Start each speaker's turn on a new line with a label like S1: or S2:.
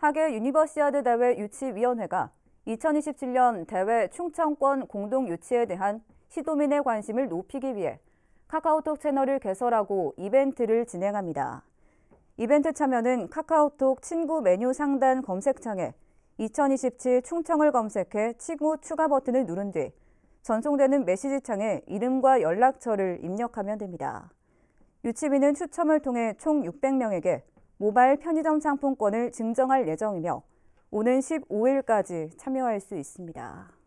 S1: 하계 유니버시아드 대회 유치위원회가 2027년 대회 충청권 공동 유치에 대한 시도민의 관심을 높이기 위해 카카오톡 채널을 개설하고 이벤트를 진행합니다. 이벤트 참여는 카카오톡 친구 메뉴 상단 검색창에 2027 충청을 검색해 친구 추가 버튼을 누른 뒤 전송되는 메시지 창에 이름과 연락처를 입력하면 됩니다. 유치비는 추첨을 통해 총 600명에게 모바일 편의점 상품권을 증정할 예정이며 오는 15일까지 참여할 수 있습니다.